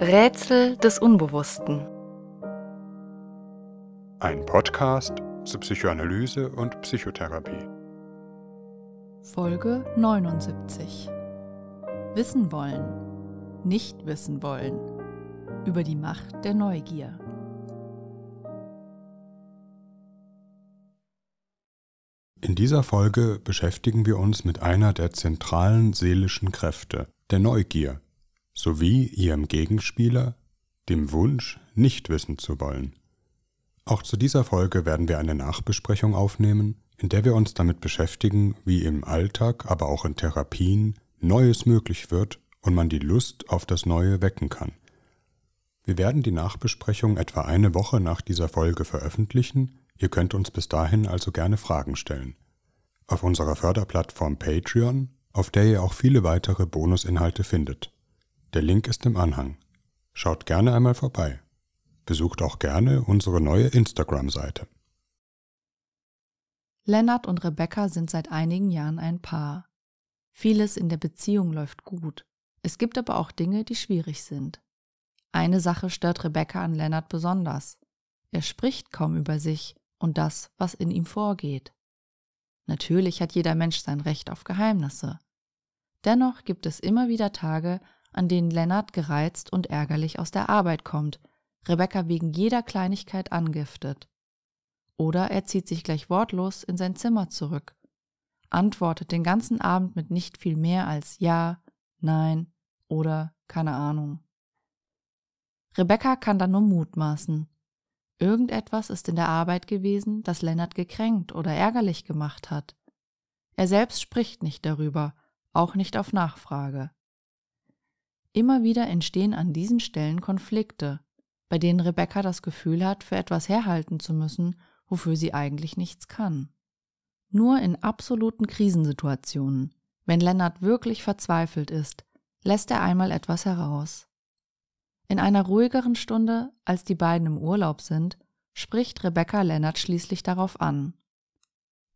Rätsel des Unbewussten. Ein Podcast zur Psychoanalyse und Psychotherapie. Folge 79. Wissen wollen, nicht wissen wollen. Über die Macht der Neugier. In dieser Folge beschäftigen wir uns mit einer der zentralen seelischen Kräfte, der Neugier, sowie ihrem Gegenspieler, dem Wunsch, nicht wissen zu wollen. Auch zu dieser Folge werden wir eine Nachbesprechung aufnehmen, in der wir uns damit beschäftigen, wie im Alltag, aber auch in Therapien Neues möglich wird und man die Lust auf das Neue wecken kann. Wir werden die Nachbesprechung etwa eine Woche nach dieser Folge veröffentlichen, ihr könnt uns bis dahin also gerne Fragen stellen. Auf unserer Förderplattform Patreon, auf der ihr auch viele weitere Bonusinhalte findet. Der Link ist im Anhang. Schaut gerne einmal vorbei. Besucht auch gerne unsere neue Instagram-Seite. Lennart und Rebecca sind seit einigen Jahren ein Paar. Vieles in der Beziehung läuft gut. Es gibt aber auch Dinge, die schwierig sind. Eine Sache stört Rebecca an Lennart besonders. Er spricht kaum über sich und das, was in ihm vorgeht. Natürlich hat jeder Mensch sein Recht auf Geheimnisse. Dennoch gibt es immer wieder Tage, an denen Lennart gereizt und ärgerlich aus der Arbeit kommt, Rebecca wegen jeder Kleinigkeit angiftet. Oder er zieht sich gleich wortlos in sein Zimmer zurück, antwortet den ganzen Abend mit nicht viel mehr als Ja, Nein oder keine Ahnung. Rebecca kann dann nur mutmaßen. Irgendetwas ist in der Arbeit gewesen, das Lennart gekränkt oder ärgerlich gemacht hat. Er selbst spricht nicht darüber, auch nicht auf Nachfrage. Immer wieder entstehen an diesen Stellen Konflikte, bei denen Rebecca das Gefühl hat, für etwas herhalten zu müssen, wofür sie eigentlich nichts kann. Nur in absoluten Krisensituationen, wenn Lennart wirklich verzweifelt ist, lässt er einmal etwas heraus. In einer ruhigeren Stunde, als die beiden im Urlaub sind, spricht Rebecca Lennart schließlich darauf an.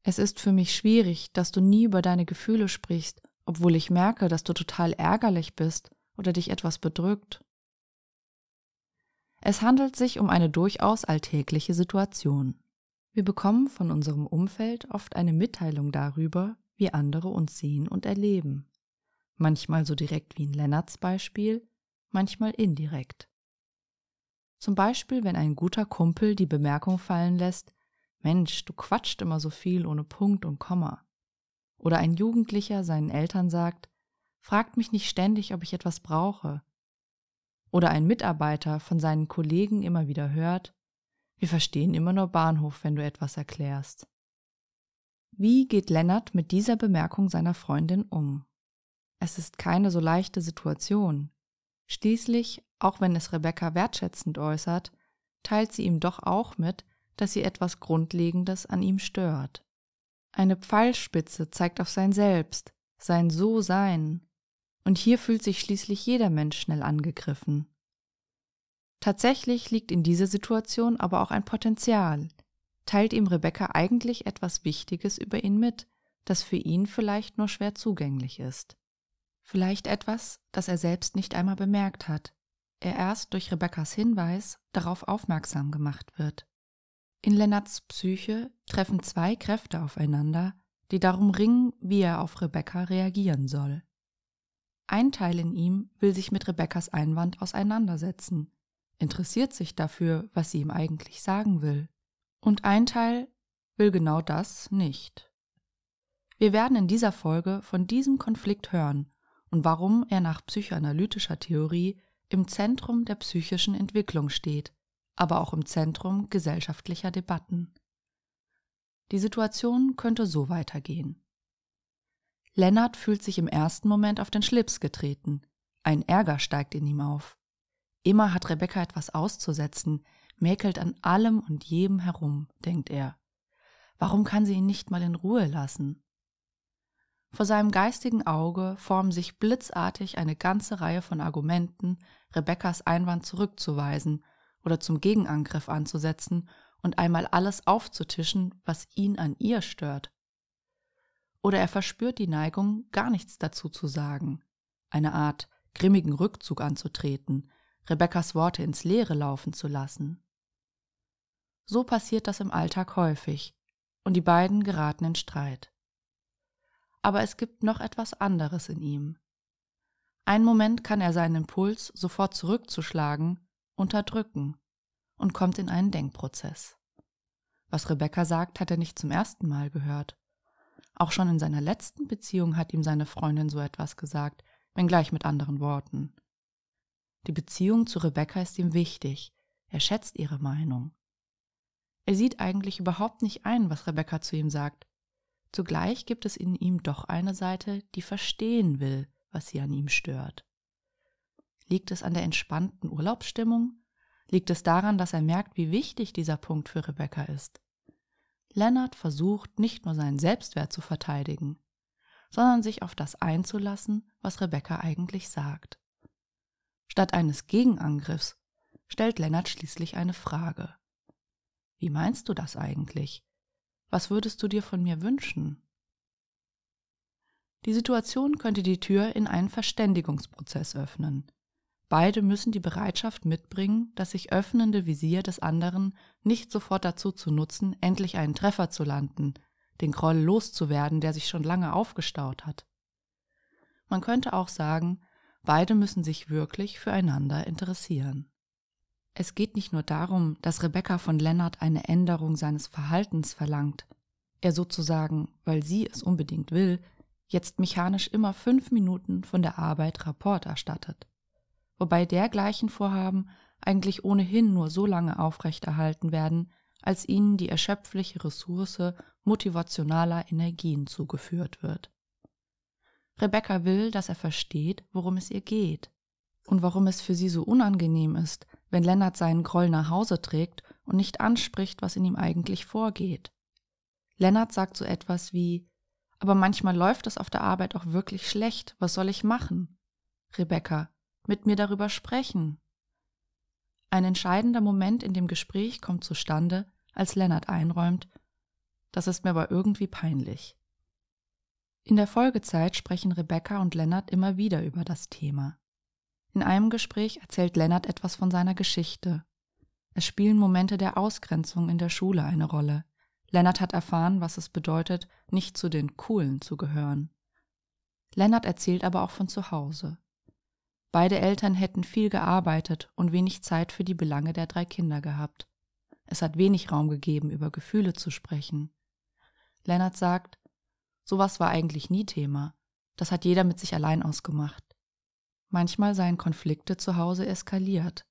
Es ist für mich schwierig, dass du nie über deine Gefühle sprichst, obwohl ich merke, dass du total ärgerlich bist oder dich etwas bedrückt. Es handelt sich um eine durchaus alltägliche Situation. Wir bekommen von unserem Umfeld oft eine Mitteilung darüber, wie andere uns sehen und erleben. Manchmal so direkt wie in Lennarts Beispiel, manchmal indirekt. Zum Beispiel, wenn ein guter Kumpel die Bemerkung fallen lässt, Mensch, du quatscht immer so viel ohne Punkt und Komma. Oder ein Jugendlicher seinen Eltern sagt, fragt mich nicht ständig, ob ich etwas brauche. Oder ein Mitarbeiter von seinen Kollegen immer wieder hört, wir verstehen immer nur Bahnhof, wenn du etwas erklärst. Wie geht Lennart mit dieser Bemerkung seiner Freundin um? Es ist keine so leichte Situation. Schließlich, auch wenn es Rebecca wertschätzend äußert, teilt sie ihm doch auch mit, dass sie etwas Grundlegendes an ihm stört. Eine Pfeilspitze zeigt auf sein Selbst, sein So-Sein, und hier fühlt sich schließlich jeder Mensch schnell angegriffen. Tatsächlich liegt in dieser Situation aber auch ein Potenzial. Teilt ihm Rebecca eigentlich etwas Wichtiges über ihn mit, das für ihn vielleicht nur schwer zugänglich ist. Vielleicht etwas, das er selbst nicht einmal bemerkt hat, er erst durch Rebeccas Hinweis darauf aufmerksam gemacht wird. In Lennarts Psyche treffen zwei Kräfte aufeinander, die darum ringen, wie er auf Rebecca reagieren soll. Ein Teil in ihm will sich mit Rebekkas Einwand auseinandersetzen, interessiert sich dafür, was sie ihm eigentlich sagen will. Und ein Teil will genau das nicht. Wir werden in dieser Folge von diesem Konflikt hören und warum er nach psychoanalytischer Theorie im Zentrum der psychischen Entwicklung steht, aber auch im Zentrum gesellschaftlicher Debatten. Die Situation könnte so weitergehen. Lennart fühlt sich im ersten Moment auf den Schlips getreten. Ein Ärger steigt in ihm auf. Immer hat Rebecca etwas auszusetzen, mäkelt an allem und jedem herum, denkt er. Warum kann sie ihn nicht mal in Ruhe lassen? Vor seinem geistigen Auge formen sich blitzartig eine ganze Reihe von Argumenten, Rebeccas Einwand zurückzuweisen oder zum Gegenangriff anzusetzen und einmal alles aufzutischen, was ihn an ihr stört oder er verspürt die Neigung, gar nichts dazu zu sagen, eine Art grimmigen Rückzug anzutreten, Rebekkas Worte ins Leere laufen zu lassen. So passiert das im Alltag häufig, und die beiden geraten in Streit. Aber es gibt noch etwas anderes in ihm. Einen Moment kann er seinen Impuls, sofort zurückzuschlagen, unterdrücken und kommt in einen Denkprozess. Was Rebecca sagt, hat er nicht zum ersten Mal gehört. Auch schon in seiner letzten Beziehung hat ihm seine Freundin so etwas gesagt, wenngleich mit anderen Worten. Die Beziehung zu Rebecca ist ihm wichtig, er schätzt ihre Meinung. Er sieht eigentlich überhaupt nicht ein, was Rebecca zu ihm sagt. Zugleich gibt es in ihm doch eine Seite, die verstehen will, was sie an ihm stört. Liegt es an der entspannten Urlaubsstimmung? Liegt es daran, dass er merkt, wie wichtig dieser Punkt für Rebecca ist? Lennart versucht nicht nur seinen Selbstwert zu verteidigen, sondern sich auf das einzulassen, was Rebecca eigentlich sagt. Statt eines Gegenangriffs stellt Lennart schließlich eine Frage. Wie meinst du das eigentlich? Was würdest du dir von mir wünschen? Die Situation könnte die Tür in einen Verständigungsprozess öffnen, Beide müssen die Bereitschaft mitbringen, das sich öffnende Visier des anderen nicht sofort dazu zu nutzen, endlich einen Treffer zu landen, den Groll loszuwerden, der sich schon lange aufgestaut hat. Man könnte auch sagen, beide müssen sich wirklich füreinander interessieren. Es geht nicht nur darum, dass Rebecca von Lennart eine Änderung seines Verhaltens verlangt, er sozusagen, weil sie es unbedingt will, jetzt mechanisch immer fünf Minuten von der Arbeit Rapport erstattet wobei dergleichen Vorhaben eigentlich ohnehin nur so lange aufrechterhalten werden, als ihnen die erschöpfliche Ressource motivationaler Energien zugeführt wird. Rebecca will, dass er versteht, worum es ihr geht und warum es für sie so unangenehm ist, wenn Lennart seinen Groll nach Hause trägt und nicht anspricht, was in ihm eigentlich vorgeht. Lennart sagt so etwas wie Aber manchmal läuft es auf der Arbeit auch wirklich schlecht, was soll ich machen? Rebecca mit mir darüber sprechen. Ein entscheidender Moment in dem Gespräch kommt zustande, als Lennart einräumt, das ist mir aber irgendwie peinlich. In der Folgezeit sprechen Rebecca und Lennart immer wieder über das Thema. In einem Gespräch erzählt Lennart etwas von seiner Geschichte. Es spielen Momente der Ausgrenzung in der Schule eine Rolle. Lennart hat erfahren, was es bedeutet, nicht zu den Coolen zu gehören. Lennart erzählt aber auch von zu Hause. Beide Eltern hätten viel gearbeitet und wenig Zeit für die Belange der drei Kinder gehabt. Es hat wenig Raum gegeben, über Gefühle zu sprechen. Lennart sagt, sowas war eigentlich nie Thema. Das hat jeder mit sich allein ausgemacht. Manchmal seien Konflikte zu Hause eskaliert.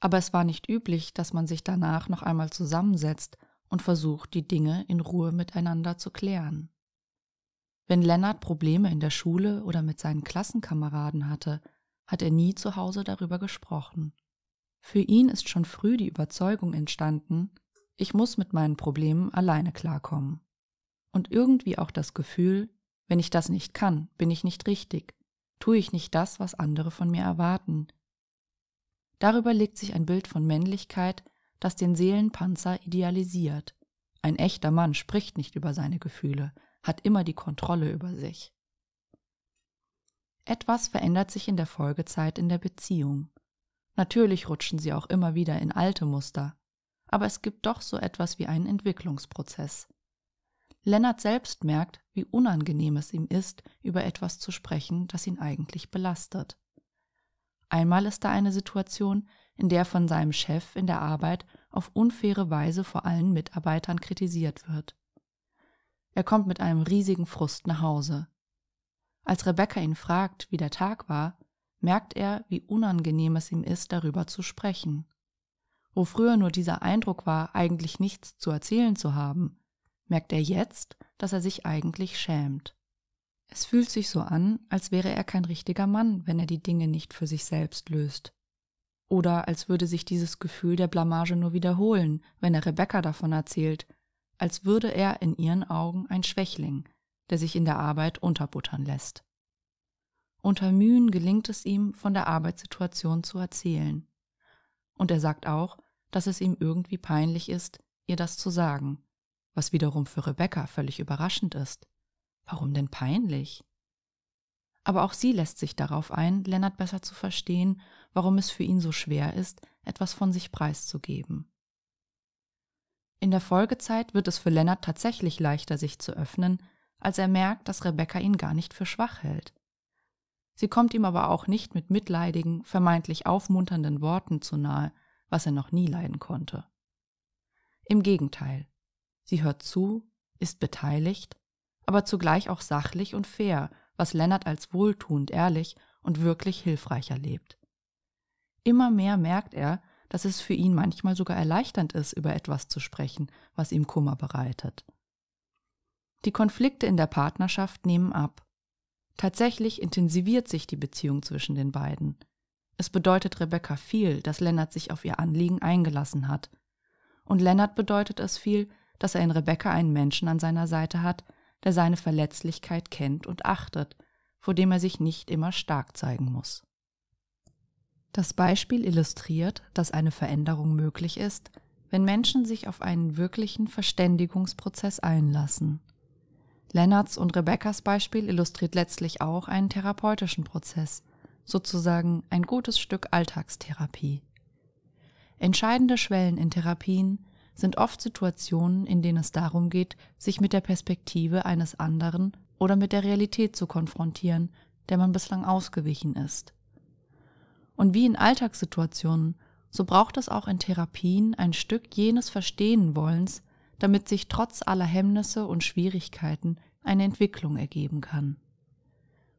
Aber es war nicht üblich, dass man sich danach noch einmal zusammensetzt und versucht, die Dinge in Ruhe miteinander zu klären. Wenn Lennart Probleme in der Schule oder mit seinen Klassenkameraden hatte, hat er nie zu Hause darüber gesprochen. Für ihn ist schon früh die Überzeugung entstanden, ich muss mit meinen Problemen alleine klarkommen. Und irgendwie auch das Gefühl, wenn ich das nicht kann, bin ich nicht richtig, tue ich nicht das, was andere von mir erwarten. Darüber legt sich ein Bild von Männlichkeit, das den Seelenpanzer idealisiert. Ein echter Mann spricht nicht über seine Gefühle, hat immer die Kontrolle über sich. Etwas verändert sich in der Folgezeit in der Beziehung. Natürlich rutschen sie auch immer wieder in alte Muster, aber es gibt doch so etwas wie einen Entwicklungsprozess. Lennart selbst merkt, wie unangenehm es ihm ist, über etwas zu sprechen, das ihn eigentlich belastet. Einmal ist da eine Situation, in der von seinem Chef in der Arbeit auf unfaire Weise vor allen Mitarbeitern kritisiert wird. Er kommt mit einem riesigen Frust nach Hause. Als Rebecca ihn fragt, wie der Tag war, merkt er, wie unangenehm es ihm ist, darüber zu sprechen. Wo früher nur dieser Eindruck war, eigentlich nichts zu erzählen zu haben, merkt er jetzt, dass er sich eigentlich schämt. Es fühlt sich so an, als wäre er kein richtiger Mann, wenn er die Dinge nicht für sich selbst löst. Oder als würde sich dieses Gefühl der Blamage nur wiederholen, wenn er Rebecca davon erzählt, als würde er in ihren Augen ein Schwächling, der sich in der Arbeit unterbuttern lässt. Unter Mühen gelingt es ihm, von der Arbeitssituation zu erzählen. Und er sagt auch, dass es ihm irgendwie peinlich ist, ihr das zu sagen, was wiederum für Rebecca völlig überraschend ist. Warum denn peinlich? Aber auch sie lässt sich darauf ein, Lennart besser zu verstehen, warum es für ihn so schwer ist, etwas von sich preiszugeben. In der Folgezeit wird es für Lennart tatsächlich leichter, sich zu öffnen, als er merkt, dass Rebecca ihn gar nicht für schwach hält. Sie kommt ihm aber auch nicht mit mitleidigen, vermeintlich aufmunternden Worten zu nahe, was er noch nie leiden konnte. Im Gegenteil, sie hört zu, ist beteiligt, aber zugleich auch sachlich und fair, was Lennart als wohltuend ehrlich und wirklich hilfreich erlebt. Immer mehr merkt er, dass es für ihn manchmal sogar erleichternd ist, über etwas zu sprechen, was ihm Kummer bereitet. Die Konflikte in der Partnerschaft nehmen ab. Tatsächlich intensiviert sich die Beziehung zwischen den beiden. Es bedeutet Rebecca viel, dass Lennart sich auf ihr Anliegen eingelassen hat. Und Lennart bedeutet es viel, dass er in Rebecca einen Menschen an seiner Seite hat, der seine Verletzlichkeit kennt und achtet, vor dem er sich nicht immer stark zeigen muss. Das Beispiel illustriert, dass eine Veränderung möglich ist, wenn Menschen sich auf einen wirklichen Verständigungsprozess einlassen. Lennarts und Rebeccas Beispiel illustriert letztlich auch einen therapeutischen Prozess, sozusagen ein gutes Stück Alltagstherapie. Entscheidende Schwellen in Therapien sind oft Situationen, in denen es darum geht, sich mit der Perspektive eines anderen oder mit der Realität zu konfrontieren, der man bislang ausgewichen ist. Und wie in Alltagssituationen, so braucht es auch in Therapien ein Stück jenes Verstehen wollens, damit sich trotz aller Hemmnisse und Schwierigkeiten eine Entwicklung ergeben kann.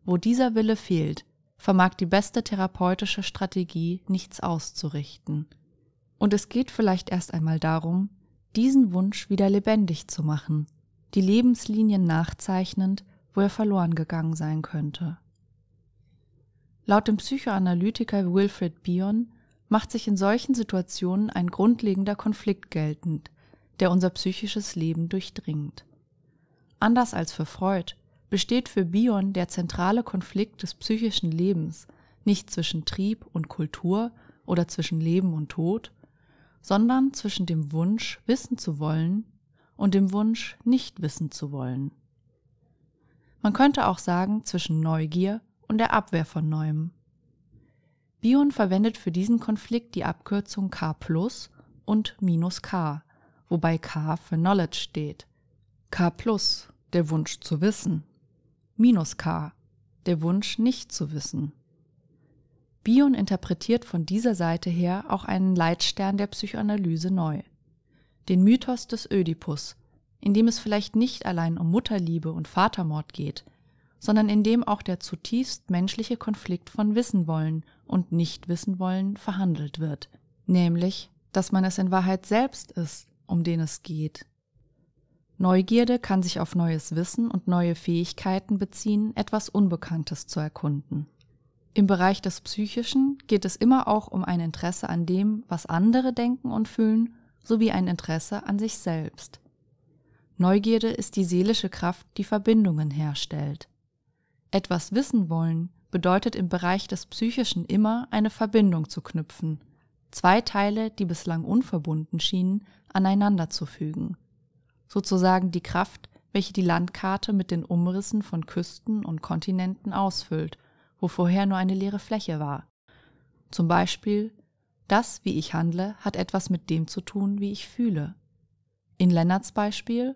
Wo dieser Wille fehlt, vermag die beste therapeutische Strategie nichts auszurichten. Und es geht vielleicht erst einmal darum, diesen Wunsch wieder lebendig zu machen, die Lebenslinien nachzeichnend, wo er verloren gegangen sein könnte. Laut dem Psychoanalytiker Wilfred Bion macht sich in solchen Situationen ein grundlegender Konflikt geltend, der unser psychisches Leben durchdringt. Anders als für Freud besteht für Bion der zentrale Konflikt des psychischen Lebens nicht zwischen Trieb und Kultur oder zwischen Leben und Tod, sondern zwischen dem Wunsch, wissen zu wollen und dem Wunsch, nicht wissen zu wollen. Man könnte auch sagen zwischen Neugier und der Abwehr von Neuem. Bion verwendet für diesen Konflikt die Abkürzung K plus und minus K, wobei K für Knowledge steht – K plus der Wunsch zu wissen. Minus K der Wunsch nicht zu wissen. Bion interpretiert von dieser Seite her auch einen Leitstern der Psychoanalyse neu. Den Mythos des Ödipus, in dem es vielleicht nicht allein um Mutterliebe und Vatermord geht, sondern in dem auch der zutiefst menschliche Konflikt von Wissen wollen und nicht wissen wollen verhandelt wird, nämlich, dass man es in Wahrheit selbst ist, um den es geht, Neugierde kann sich auf neues Wissen und neue Fähigkeiten beziehen, etwas Unbekanntes zu erkunden. Im Bereich des Psychischen geht es immer auch um ein Interesse an dem, was andere denken und fühlen, sowie ein Interesse an sich selbst. Neugierde ist die seelische Kraft, die Verbindungen herstellt. Etwas wissen wollen bedeutet im Bereich des Psychischen immer eine Verbindung zu knüpfen, zwei Teile, die bislang unverbunden schienen, aneinander zu fügen sozusagen die Kraft, welche die Landkarte mit den Umrissen von Küsten und Kontinenten ausfüllt, wo vorher nur eine leere Fläche war. Zum Beispiel, das, wie ich handle, hat etwas mit dem zu tun, wie ich fühle. In Lennarts Beispiel,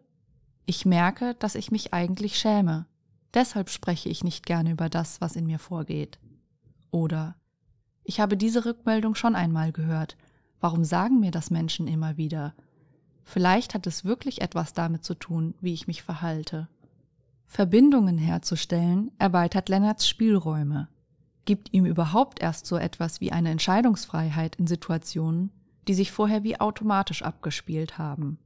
ich merke, dass ich mich eigentlich schäme, deshalb spreche ich nicht gerne über das, was in mir vorgeht. Oder, ich habe diese Rückmeldung schon einmal gehört, warum sagen mir das Menschen immer wieder, Vielleicht hat es wirklich etwas damit zu tun, wie ich mich verhalte. Verbindungen herzustellen erweitert Lennarts Spielräume, gibt ihm überhaupt erst so etwas wie eine Entscheidungsfreiheit in Situationen, die sich vorher wie automatisch abgespielt haben.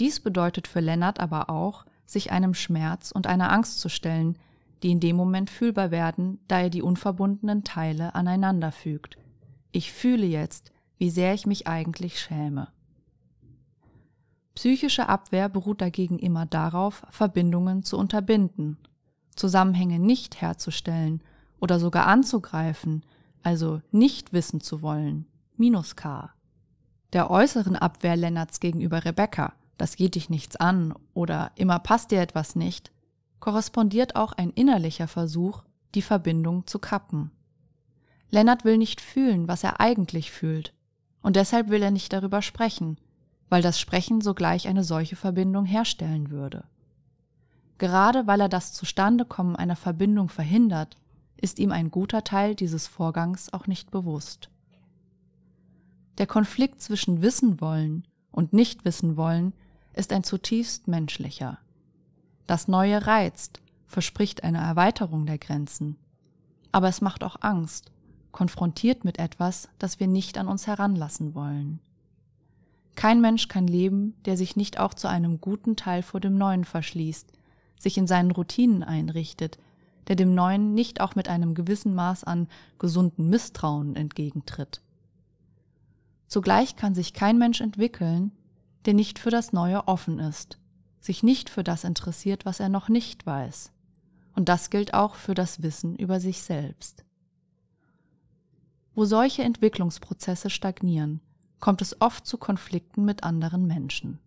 Dies bedeutet für Lennart aber auch, sich einem Schmerz und einer Angst zu stellen, die in dem Moment fühlbar werden, da er die unverbundenen Teile aneinander fügt. Ich fühle jetzt, wie sehr ich mich eigentlich schäme. Psychische Abwehr beruht dagegen immer darauf, Verbindungen zu unterbinden, Zusammenhänge nicht herzustellen oder sogar anzugreifen, also nicht wissen zu wollen. Minus K. Der äußeren Abwehr Lennarts gegenüber Rebecca, das geht dich nichts an oder immer passt dir etwas nicht, korrespondiert auch ein innerlicher Versuch, die Verbindung zu kappen. Lennart will nicht fühlen, was er eigentlich fühlt, und deshalb will er nicht darüber sprechen, weil das Sprechen sogleich eine solche Verbindung herstellen würde. Gerade weil er das Zustandekommen einer Verbindung verhindert, ist ihm ein guter Teil dieses Vorgangs auch nicht bewusst. Der Konflikt zwischen wissen wollen und nicht wissen wollen ist ein zutiefst menschlicher. Das Neue reizt, verspricht eine Erweiterung der Grenzen. Aber es macht auch Angst, konfrontiert mit etwas, das wir nicht an uns heranlassen wollen. Kein Mensch kann leben, der sich nicht auch zu einem guten Teil vor dem Neuen verschließt, sich in seinen Routinen einrichtet, der dem Neuen nicht auch mit einem gewissen Maß an gesunden Misstrauen entgegentritt. Zugleich kann sich kein Mensch entwickeln, der nicht für das Neue offen ist, sich nicht für das interessiert, was er noch nicht weiß. Und das gilt auch für das Wissen über sich selbst. Wo solche Entwicklungsprozesse stagnieren, kommt es oft zu Konflikten mit anderen Menschen.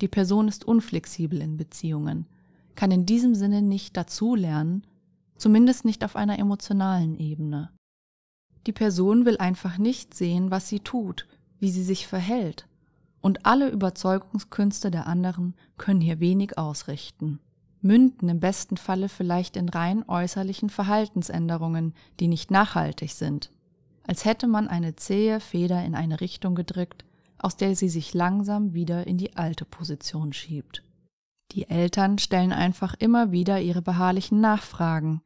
Die Person ist unflexibel in Beziehungen, kann in diesem Sinne nicht dazulernen, zumindest nicht auf einer emotionalen Ebene. Die Person will einfach nicht sehen, was sie tut, wie sie sich verhält, und alle Überzeugungskünste der anderen können hier wenig ausrichten, münden im besten Falle vielleicht in rein äußerlichen Verhaltensänderungen, die nicht nachhaltig sind als hätte man eine zähe Feder in eine Richtung gedrückt, aus der sie sich langsam wieder in die alte Position schiebt. Die Eltern stellen einfach immer wieder ihre beharrlichen Nachfragen.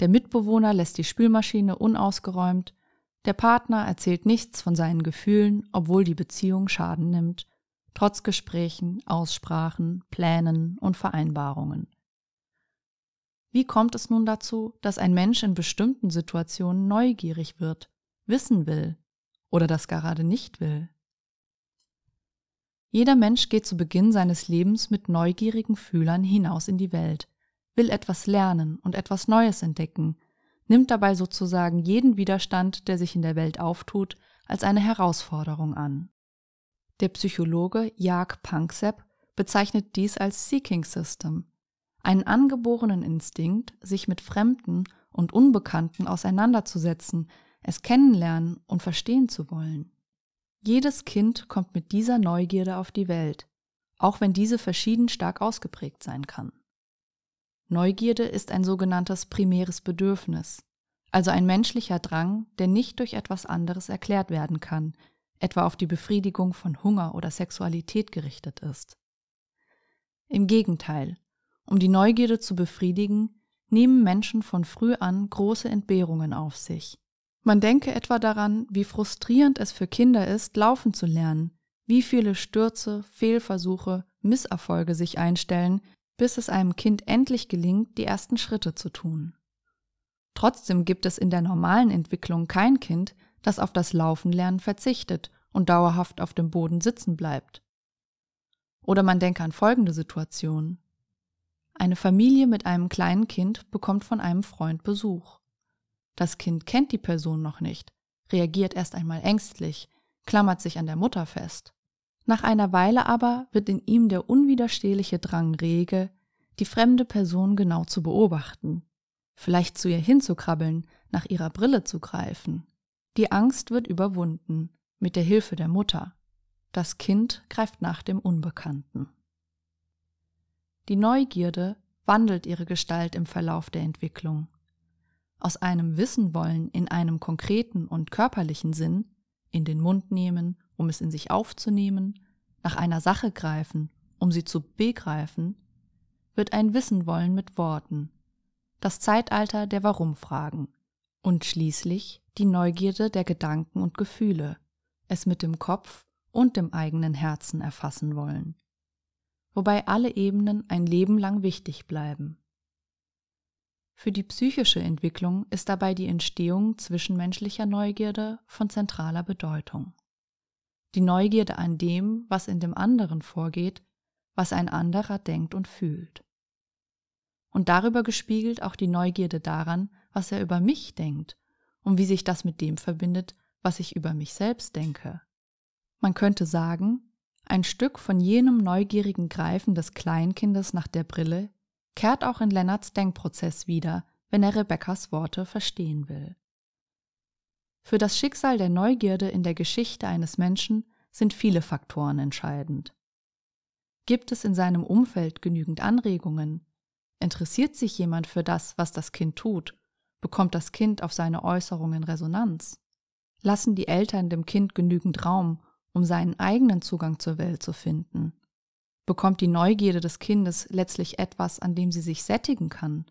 Der Mitbewohner lässt die Spülmaschine unausgeräumt, der Partner erzählt nichts von seinen Gefühlen, obwohl die Beziehung Schaden nimmt, trotz Gesprächen, Aussprachen, Plänen und Vereinbarungen. Wie kommt es nun dazu, dass ein Mensch in bestimmten Situationen neugierig wird wissen will oder das gerade nicht will. Jeder Mensch geht zu Beginn seines Lebens mit neugierigen Fühlern hinaus in die Welt, will etwas lernen und etwas Neues entdecken, nimmt dabei sozusagen jeden Widerstand, der sich in der Welt auftut, als eine Herausforderung an. Der Psychologe Jag Panksepp bezeichnet dies als Seeking System, einen angeborenen Instinkt, sich mit Fremden und Unbekannten auseinanderzusetzen, es kennenlernen und verstehen zu wollen. Jedes Kind kommt mit dieser Neugierde auf die Welt, auch wenn diese verschieden stark ausgeprägt sein kann. Neugierde ist ein sogenanntes primäres Bedürfnis, also ein menschlicher Drang, der nicht durch etwas anderes erklärt werden kann, etwa auf die Befriedigung von Hunger oder Sexualität gerichtet ist. Im Gegenteil, um die Neugierde zu befriedigen, nehmen Menschen von früh an große Entbehrungen auf sich. Man denke etwa daran, wie frustrierend es für Kinder ist, laufen zu lernen, wie viele Stürze, Fehlversuche, Misserfolge sich einstellen, bis es einem Kind endlich gelingt, die ersten Schritte zu tun. Trotzdem gibt es in der normalen Entwicklung kein Kind, das auf das Laufenlernen verzichtet und dauerhaft auf dem Boden sitzen bleibt. Oder man denke an folgende Situation. Eine Familie mit einem kleinen Kind bekommt von einem Freund Besuch. Das Kind kennt die Person noch nicht, reagiert erst einmal ängstlich, klammert sich an der Mutter fest. Nach einer Weile aber wird in ihm der unwiderstehliche Drang rege, die fremde Person genau zu beobachten, vielleicht zu ihr hinzukrabbeln, nach ihrer Brille zu greifen. Die Angst wird überwunden, mit der Hilfe der Mutter. Das Kind greift nach dem Unbekannten. Die Neugierde wandelt ihre Gestalt im Verlauf der Entwicklung aus einem Wissen wollen in einem konkreten und körperlichen Sinn, in den Mund nehmen, um es in sich aufzunehmen, nach einer Sache greifen, um sie zu begreifen, wird ein Wissen wollen mit Worten, das Zeitalter der Warum-Fragen und schließlich die Neugierde der Gedanken und Gefühle, es mit dem Kopf und dem eigenen Herzen erfassen wollen, wobei alle Ebenen ein Leben lang wichtig bleiben. Für die psychische Entwicklung ist dabei die Entstehung zwischenmenschlicher Neugierde von zentraler Bedeutung. Die Neugierde an dem, was in dem anderen vorgeht, was ein anderer denkt und fühlt. Und darüber gespiegelt auch die Neugierde daran, was er über mich denkt und wie sich das mit dem verbindet, was ich über mich selbst denke. Man könnte sagen, ein Stück von jenem neugierigen Greifen des Kleinkindes nach der Brille kehrt auch in Lennarts Denkprozess wieder, wenn er Rebekkas Worte verstehen will. Für das Schicksal der Neugierde in der Geschichte eines Menschen sind viele Faktoren entscheidend. Gibt es in seinem Umfeld genügend Anregungen? Interessiert sich jemand für das, was das Kind tut? Bekommt das Kind auf seine Äußerungen Resonanz? Lassen die Eltern dem Kind genügend Raum, um seinen eigenen Zugang zur Welt zu finden? Bekommt die Neugierde des Kindes letztlich etwas, an dem sie sich sättigen kann?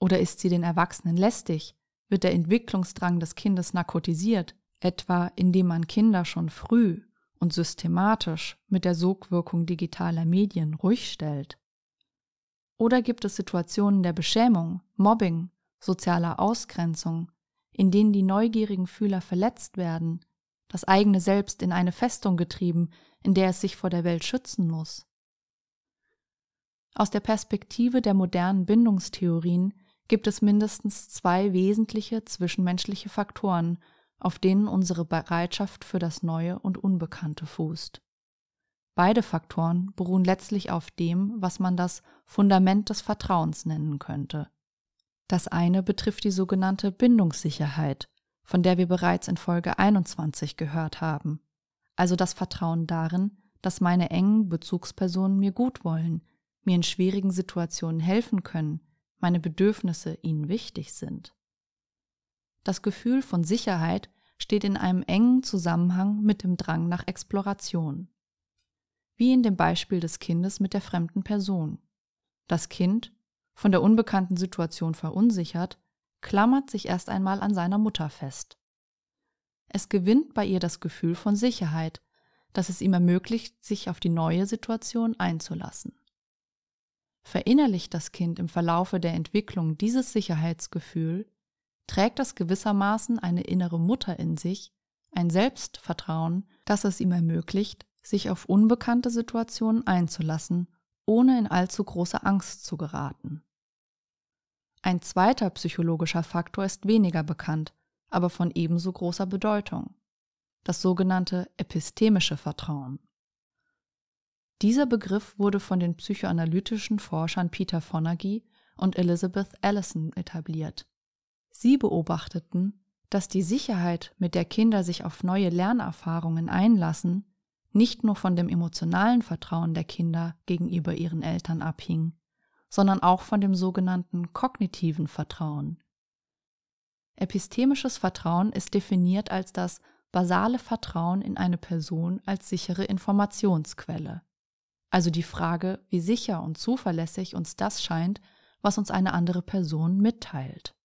Oder ist sie den Erwachsenen lästig? Wird der Entwicklungsdrang des Kindes narkotisiert, etwa indem man Kinder schon früh und systematisch mit der Sogwirkung digitaler Medien ruhig stellt? Oder gibt es Situationen der Beschämung, Mobbing, sozialer Ausgrenzung, in denen die neugierigen Fühler verletzt werden, das eigene Selbst in eine Festung getrieben, in der es sich vor der Welt schützen muss? Aus der Perspektive der modernen Bindungstheorien gibt es mindestens zwei wesentliche zwischenmenschliche Faktoren, auf denen unsere Bereitschaft für das Neue und Unbekannte fußt. Beide Faktoren beruhen letztlich auf dem, was man das Fundament des Vertrauens nennen könnte. Das eine betrifft die sogenannte Bindungssicherheit, von der wir bereits in Folge 21 gehört haben, also das Vertrauen darin, dass meine engen Bezugspersonen mir gut wollen, mir in schwierigen Situationen helfen können, meine Bedürfnisse ihnen wichtig sind. Das Gefühl von Sicherheit steht in einem engen Zusammenhang mit dem Drang nach Exploration. Wie in dem Beispiel des Kindes mit der fremden Person. Das Kind, von der unbekannten Situation verunsichert, klammert sich erst einmal an seiner Mutter fest. Es gewinnt bei ihr das Gefühl von Sicherheit, das es ihm ermöglicht, sich auf die neue Situation einzulassen. Verinnerlicht das Kind im Verlaufe der Entwicklung dieses Sicherheitsgefühl, trägt es gewissermaßen eine innere Mutter in sich, ein Selbstvertrauen, das es ihm ermöglicht, sich auf unbekannte Situationen einzulassen, ohne in allzu große Angst zu geraten. Ein zweiter psychologischer Faktor ist weniger bekannt, aber von ebenso großer Bedeutung, das sogenannte epistemische Vertrauen. Dieser Begriff wurde von den psychoanalytischen Forschern Peter Fonagy und Elizabeth Allison etabliert. Sie beobachteten, dass die Sicherheit, mit der Kinder sich auf neue Lernerfahrungen einlassen, nicht nur von dem emotionalen Vertrauen der Kinder gegenüber ihren Eltern abhing, sondern auch von dem sogenannten kognitiven Vertrauen. Epistemisches Vertrauen ist definiert als das basale Vertrauen in eine Person als sichere Informationsquelle also die Frage, wie sicher und zuverlässig uns das scheint, was uns eine andere Person mitteilt.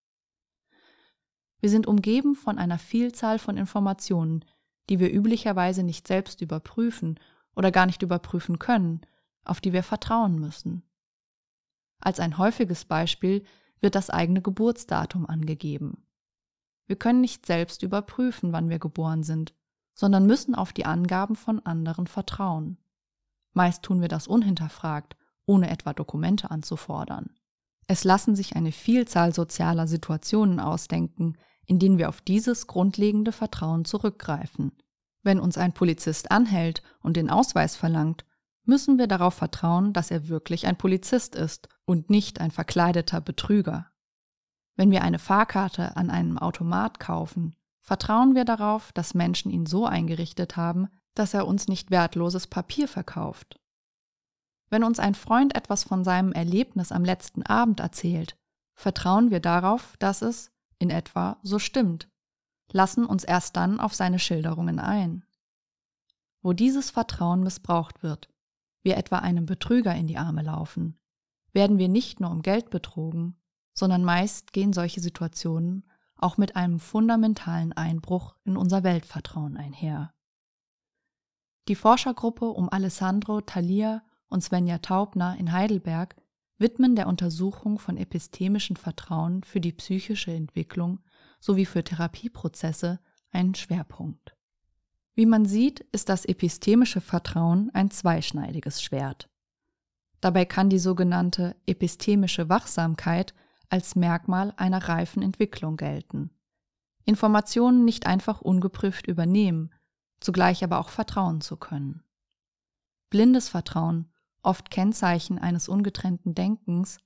Wir sind umgeben von einer Vielzahl von Informationen, die wir üblicherweise nicht selbst überprüfen oder gar nicht überprüfen können, auf die wir vertrauen müssen. Als ein häufiges Beispiel wird das eigene Geburtsdatum angegeben. Wir können nicht selbst überprüfen, wann wir geboren sind, sondern müssen auf die Angaben von anderen vertrauen. Meist tun wir das unhinterfragt, ohne etwa Dokumente anzufordern. Es lassen sich eine Vielzahl sozialer Situationen ausdenken, in denen wir auf dieses grundlegende Vertrauen zurückgreifen. Wenn uns ein Polizist anhält und den Ausweis verlangt, müssen wir darauf vertrauen, dass er wirklich ein Polizist ist und nicht ein verkleideter Betrüger. Wenn wir eine Fahrkarte an einem Automat kaufen, vertrauen wir darauf, dass Menschen ihn so eingerichtet haben, dass er uns nicht wertloses Papier verkauft. Wenn uns ein Freund etwas von seinem Erlebnis am letzten Abend erzählt, vertrauen wir darauf, dass es in etwa so stimmt, lassen uns erst dann auf seine Schilderungen ein. Wo dieses Vertrauen missbraucht wird, wir etwa einem Betrüger in die Arme laufen, werden wir nicht nur um Geld betrogen, sondern meist gehen solche Situationen auch mit einem fundamentalen Einbruch in unser Weltvertrauen einher. Die Forschergruppe um Alessandro Thalia und Svenja Taubner in Heidelberg widmen der Untersuchung von epistemischem Vertrauen für die psychische Entwicklung sowie für Therapieprozesse einen Schwerpunkt. Wie man sieht, ist das epistemische Vertrauen ein zweischneidiges Schwert. Dabei kann die sogenannte epistemische Wachsamkeit als Merkmal einer reifen Entwicklung gelten. Informationen nicht einfach ungeprüft übernehmen, zugleich aber auch vertrauen zu können. Blindes Vertrauen, oft Kennzeichen eines ungetrennten Denkens,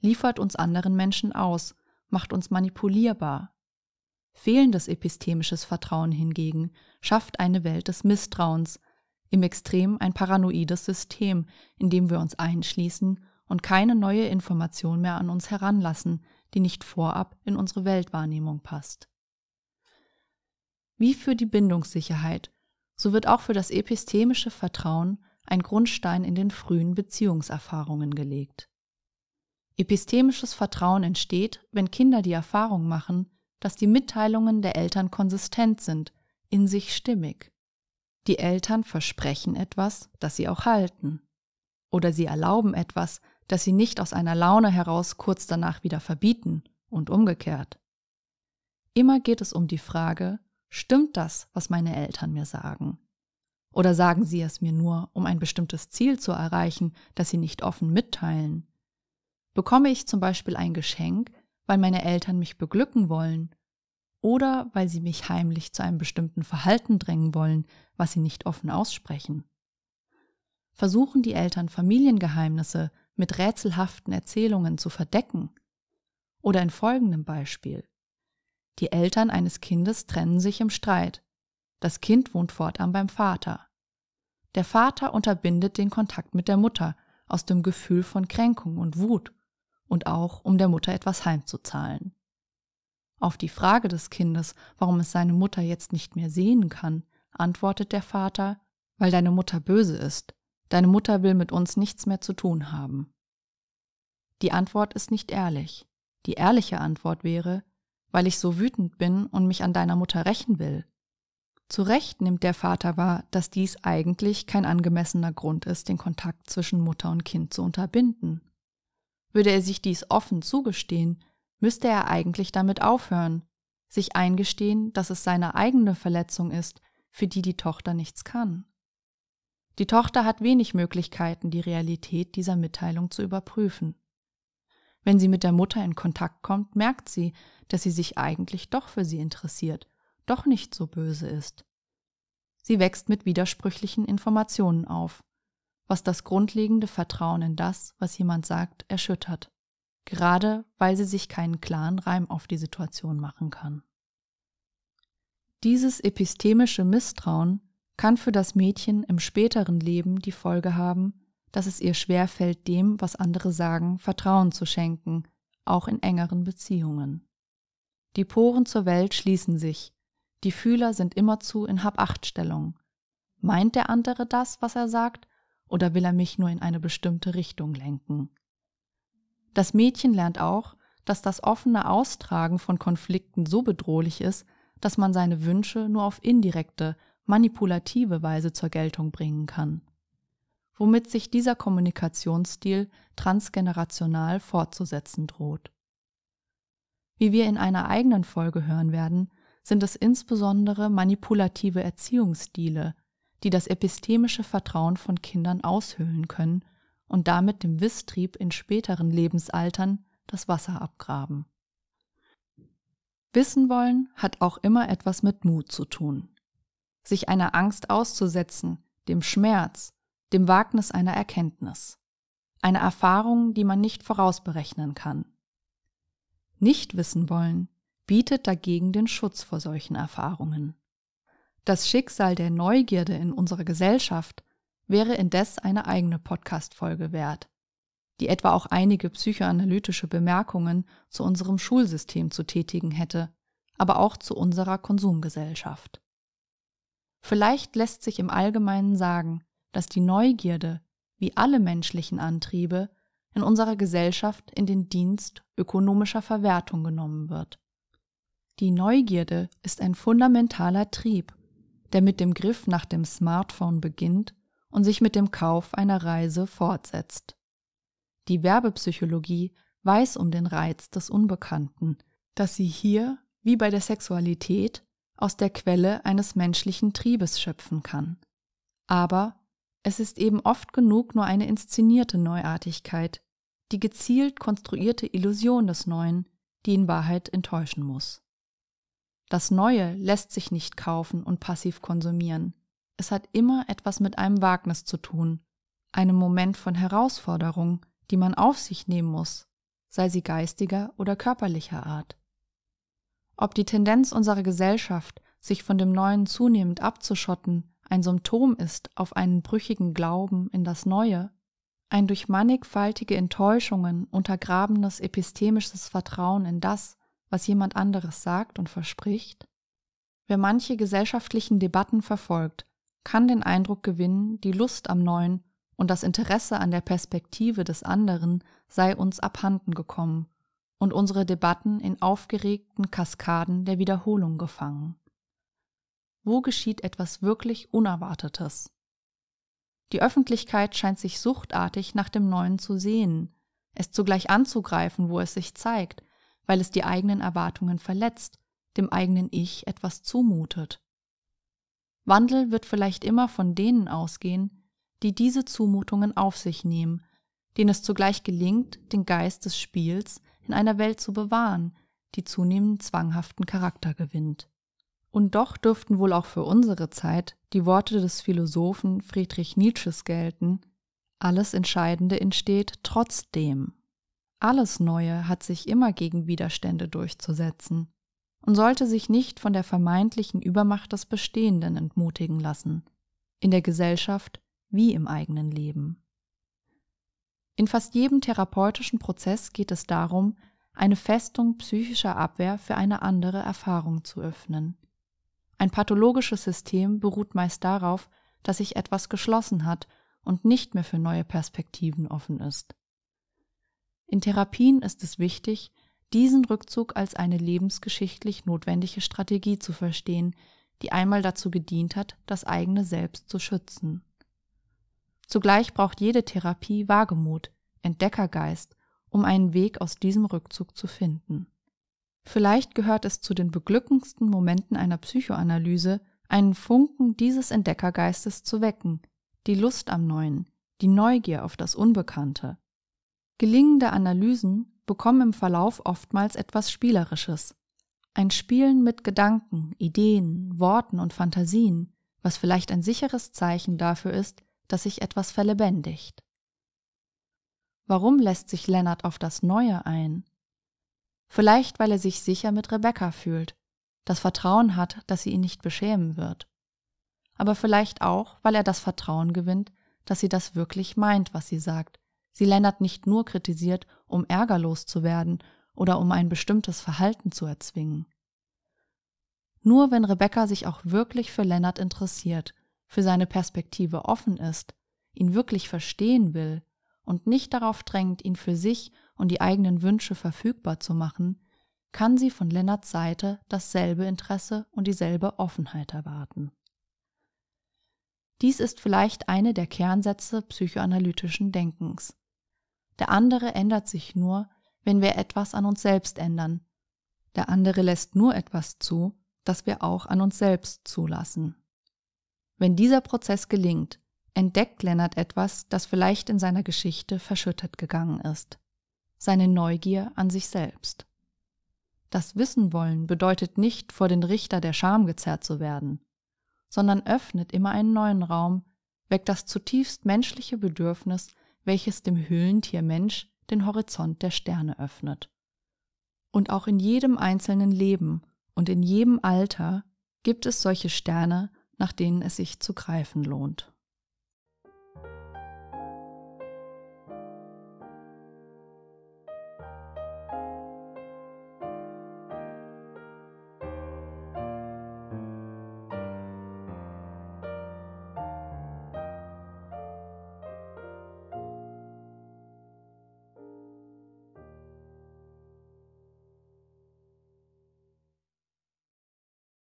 liefert uns anderen Menschen aus, macht uns manipulierbar. Fehlendes epistemisches Vertrauen hingegen schafft eine Welt des Misstrauens, im Extrem ein paranoides System, in dem wir uns einschließen und keine neue Information mehr an uns heranlassen, die nicht vorab in unsere Weltwahrnehmung passt. Wie für die Bindungssicherheit so wird auch für das epistemische Vertrauen ein Grundstein in den frühen Beziehungserfahrungen gelegt. Epistemisches Vertrauen entsteht, wenn Kinder die Erfahrung machen, dass die Mitteilungen der Eltern konsistent sind, in sich stimmig. Die Eltern versprechen etwas, das sie auch halten. Oder sie erlauben etwas, das sie nicht aus einer Laune heraus kurz danach wieder verbieten und umgekehrt. Immer geht es um die Frage, Stimmt das, was meine Eltern mir sagen? Oder sagen sie es mir nur, um ein bestimmtes Ziel zu erreichen, das sie nicht offen mitteilen? Bekomme ich zum Beispiel ein Geschenk, weil meine Eltern mich beglücken wollen oder weil sie mich heimlich zu einem bestimmten Verhalten drängen wollen, was sie nicht offen aussprechen? Versuchen die Eltern Familiengeheimnisse mit rätselhaften Erzählungen zu verdecken? Oder in folgendem Beispiel. Die Eltern eines Kindes trennen sich im Streit. Das Kind wohnt fortan beim Vater. Der Vater unterbindet den Kontakt mit der Mutter aus dem Gefühl von Kränkung und Wut und auch, um der Mutter etwas heimzuzahlen. Auf die Frage des Kindes, warum es seine Mutter jetzt nicht mehr sehen kann, antwortet der Vater, weil deine Mutter böse ist, deine Mutter will mit uns nichts mehr zu tun haben. Die Antwort ist nicht ehrlich. Die ehrliche Antwort wäre, weil ich so wütend bin und mich an deiner Mutter rächen will. Zu Recht nimmt der Vater wahr, dass dies eigentlich kein angemessener Grund ist, den Kontakt zwischen Mutter und Kind zu unterbinden. Würde er sich dies offen zugestehen, müsste er eigentlich damit aufhören, sich eingestehen, dass es seine eigene Verletzung ist, für die die Tochter nichts kann. Die Tochter hat wenig Möglichkeiten, die Realität dieser Mitteilung zu überprüfen. Wenn sie mit der Mutter in Kontakt kommt, merkt sie, dass sie sich eigentlich doch für sie interessiert, doch nicht so böse ist. Sie wächst mit widersprüchlichen Informationen auf, was das grundlegende Vertrauen in das, was jemand sagt, erschüttert, gerade weil sie sich keinen klaren Reim auf die Situation machen kann. Dieses epistemische Misstrauen kann für das Mädchen im späteren Leben die Folge haben, dass es ihr schwerfällt, dem, was andere sagen, Vertrauen zu schenken, auch in engeren Beziehungen. Die Poren zur Welt schließen sich, die Fühler sind immerzu in Habachtstellung. Meint der andere das, was er sagt, oder will er mich nur in eine bestimmte Richtung lenken? Das Mädchen lernt auch, dass das offene Austragen von Konflikten so bedrohlich ist, dass man seine Wünsche nur auf indirekte, manipulative Weise zur Geltung bringen kann womit sich dieser Kommunikationsstil transgenerational fortzusetzen droht. Wie wir in einer eigenen Folge hören werden, sind es insbesondere manipulative Erziehungsstile, die das epistemische Vertrauen von Kindern aushöhlen können und damit dem Wisstrieb in späteren Lebensaltern das Wasser abgraben. Wissen wollen hat auch immer etwas mit Mut zu tun. Sich einer Angst auszusetzen, dem Schmerz, dem Wagnis einer Erkenntnis, einer Erfahrung, die man nicht vorausberechnen kann. Nicht wissen wollen bietet dagegen den Schutz vor solchen Erfahrungen. Das Schicksal der Neugierde in unserer Gesellschaft wäre indes eine eigene Podcast-Folge wert, die etwa auch einige psychoanalytische Bemerkungen zu unserem Schulsystem zu tätigen hätte, aber auch zu unserer Konsumgesellschaft. Vielleicht lässt sich im Allgemeinen sagen, dass die Neugierde, wie alle menschlichen Antriebe, in unserer Gesellschaft in den Dienst ökonomischer Verwertung genommen wird. Die Neugierde ist ein fundamentaler Trieb, der mit dem Griff nach dem Smartphone beginnt und sich mit dem Kauf einer Reise fortsetzt. Die Werbepsychologie weiß um den Reiz des Unbekannten, dass sie hier, wie bei der Sexualität, aus der Quelle eines menschlichen Triebes schöpfen kann. Aber es ist eben oft genug nur eine inszenierte Neuartigkeit, die gezielt konstruierte Illusion des Neuen, die in Wahrheit enttäuschen muss. Das Neue lässt sich nicht kaufen und passiv konsumieren. Es hat immer etwas mit einem Wagnis zu tun, einem Moment von Herausforderung, die man auf sich nehmen muss, sei sie geistiger oder körperlicher Art. Ob die Tendenz unserer Gesellschaft, sich von dem Neuen zunehmend abzuschotten, ein Symptom ist auf einen brüchigen Glauben in das Neue, ein durch mannigfaltige Enttäuschungen untergrabenes epistemisches Vertrauen in das, was jemand anderes sagt und verspricht? Wer manche gesellschaftlichen Debatten verfolgt, kann den Eindruck gewinnen, die Lust am Neuen und das Interesse an der Perspektive des anderen sei uns abhanden gekommen und unsere Debatten in aufgeregten Kaskaden der Wiederholung gefangen wo geschieht etwas wirklich Unerwartetes. Die Öffentlichkeit scheint sich suchtartig nach dem Neuen zu sehen, es zugleich anzugreifen, wo es sich zeigt, weil es die eigenen Erwartungen verletzt, dem eigenen Ich etwas zumutet. Wandel wird vielleicht immer von denen ausgehen, die diese Zumutungen auf sich nehmen, denen es zugleich gelingt, den Geist des Spiels in einer Welt zu bewahren, die zunehmend zwanghaften Charakter gewinnt. Und doch dürften wohl auch für unsere Zeit die Worte des Philosophen Friedrich Nietzsches gelten, alles Entscheidende entsteht trotzdem. Alles Neue hat sich immer gegen Widerstände durchzusetzen und sollte sich nicht von der vermeintlichen Übermacht des Bestehenden entmutigen lassen, in der Gesellschaft wie im eigenen Leben. In fast jedem therapeutischen Prozess geht es darum, eine Festung psychischer Abwehr für eine andere Erfahrung zu öffnen. Ein pathologisches System beruht meist darauf, dass sich etwas geschlossen hat und nicht mehr für neue Perspektiven offen ist. In Therapien ist es wichtig, diesen Rückzug als eine lebensgeschichtlich notwendige Strategie zu verstehen, die einmal dazu gedient hat, das eigene Selbst zu schützen. Zugleich braucht jede Therapie Wagemut, Entdeckergeist, um einen Weg aus diesem Rückzug zu finden. Vielleicht gehört es zu den beglückendsten Momenten einer Psychoanalyse, einen Funken dieses Entdeckergeistes zu wecken, die Lust am Neuen, die Neugier auf das Unbekannte. Gelingende Analysen bekommen im Verlauf oftmals etwas Spielerisches. Ein Spielen mit Gedanken, Ideen, Worten und Fantasien, was vielleicht ein sicheres Zeichen dafür ist, dass sich etwas verlebendigt. Warum lässt sich Lennart auf das Neue ein? Vielleicht, weil er sich sicher mit Rebecca fühlt, das Vertrauen hat, dass sie ihn nicht beschämen wird. Aber vielleicht auch, weil er das Vertrauen gewinnt, dass sie das wirklich meint, was sie sagt, sie Lennart nicht nur kritisiert, um ärgerlos zu werden oder um ein bestimmtes Verhalten zu erzwingen. Nur wenn Rebecca sich auch wirklich für Lennart interessiert, für seine Perspektive offen ist, ihn wirklich verstehen will und nicht darauf drängt, ihn für sich und die eigenen Wünsche verfügbar zu machen, kann sie von Lennarts Seite dasselbe Interesse und dieselbe Offenheit erwarten. Dies ist vielleicht eine der Kernsätze psychoanalytischen Denkens. Der andere ändert sich nur, wenn wir etwas an uns selbst ändern. Der andere lässt nur etwas zu, das wir auch an uns selbst zulassen. Wenn dieser Prozess gelingt, entdeckt Lennart etwas, das vielleicht in seiner Geschichte verschüttet gegangen ist seine Neugier an sich selbst. Das Wissenwollen bedeutet nicht, vor den Richter der Scham gezerrt zu werden, sondern öffnet immer einen neuen Raum, weckt das zutiefst menschliche Bedürfnis, welches dem Höhlentier Mensch den Horizont der Sterne öffnet. Und auch in jedem einzelnen Leben und in jedem Alter gibt es solche Sterne, nach denen es sich zu greifen lohnt.